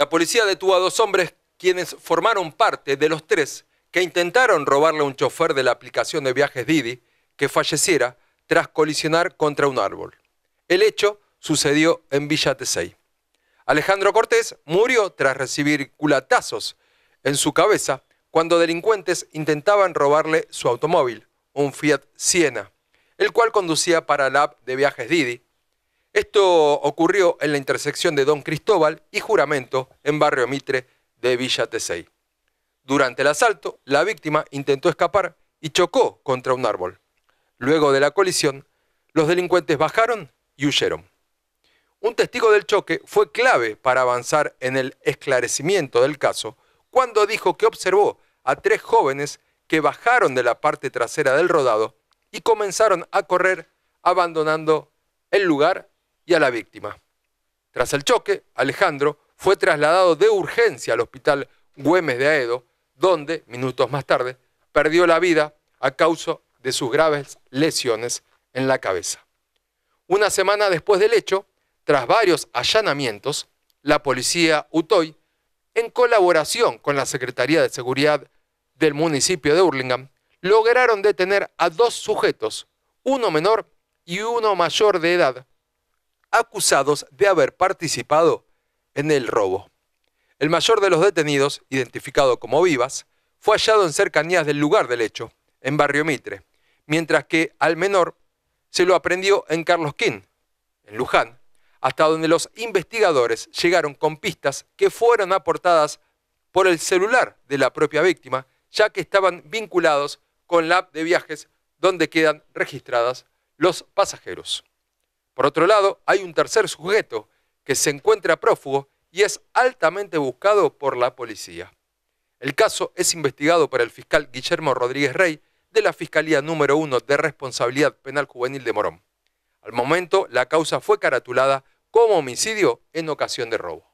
La policía detuvo a dos hombres quienes formaron parte de los tres que intentaron robarle a un chofer de la aplicación de viajes Didi que falleciera tras colisionar contra un árbol. El hecho sucedió en Villa Tesey. Alejandro Cortés murió tras recibir culatazos en su cabeza cuando delincuentes intentaban robarle su automóvil, un Fiat Siena, el cual conducía para la app de viajes Didi, esto ocurrió en la intersección de Don Cristóbal y Juramento, en Barrio Mitre de Villa Tesey. Durante el asalto, la víctima intentó escapar y chocó contra un árbol. Luego de la colisión, los delincuentes bajaron y huyeron. Un testigo del choque fue clave para avanzar en el esclarecimiento del caso cuando dijo que observó a tres jóvenes que bajaron de la parte trasera del rodado y comenzaron a correr abandonando el lugar a la víctima. Tras el choque, Alejandro fue trasladado de urgencia al hospital Güemes de Aedo, donde, minutos más tarde, perdió la vida a causa de sus graves lesiones en la cabeza. Una semana después del hecho, tras varios allanamientos, la policía Utoy, en colaboración con la Secretaría de Seguridad del municipio de Urlingam, lograron detener a dos sujetos, uno menor y uno mayor de edad, acusados de haber participado en el robo. El mayor de los detenidos, identificado como Vivas, fue hallado en cercanías del lugar del hecho, en Barrio Mitre, mientras que al menor se lo aprendió en Carlos Quinn, en Luján, hasta donde los investigadores llegaron con pistas que fueron aportadas por el celular de la propia víctima, ya que estaban vinculados con la app de viajes donde quedan registradas los pasajeros. Por otro lado, hay un tercer sujeto que se encuentra prófugo y es altamente buscado por la policía. El caso es investigado por el fiscal Guillermo Rodríguez Rey de la Fiscalía número 1 de Responsabilidad Penal Juvenil de Morón. Al momento, la causa fue caratulada como homicidio en ocasión de robo.